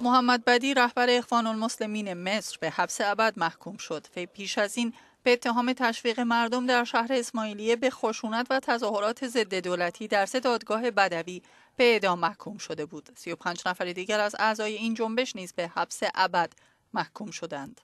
محمد بدی رهبر اخوان المسلمین مصر به حبس ابد محکوم شد و پیش از این به اتهام تشویق مردم در شهر اسماعیلیه به خشونت و تظاهرات ضد دولتی در سه دادگاه بدوی به اعدام محکوم شده بود 35 نفر دیگر از اعضای این جنبش نیز به حبس ابد محکوم شدند